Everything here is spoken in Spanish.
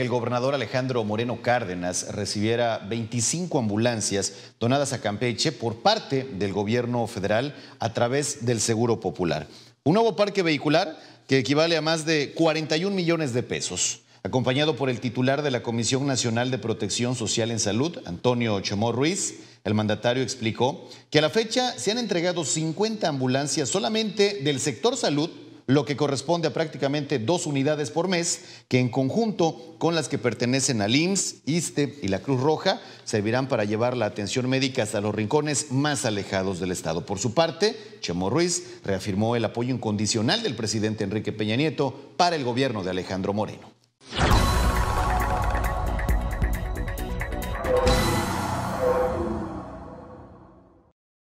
el gobernador Alejandro Moreno Cárdenas recibiera 25 ambulancias donadas a Campeche por parte del gobierno federal a través del Seguro Popular. Un nuevo parque vehicular que equivale a más de 41 millones de pesos. Acompañado por el titular de la Comisión Nacional de Protección Social en Salud, Antonio Chomó Ruiz, el mandatario explicó que a la fecha se han entregado 50 ambulancias solamente del sector salud lo que corresponde a prácticamente dos unidades por mes, que en conjunto con las que pertenecen al IMSS, ISTE y la Cruz Roja, servirán para llevar la atención médica hasta los rincones más alejados del Estado. Por su parte, Chemo Ruiz reafirmó el apoyo incondicional del presidente Enrique Peña Nieto para el gobierno de Alejandro Moreno.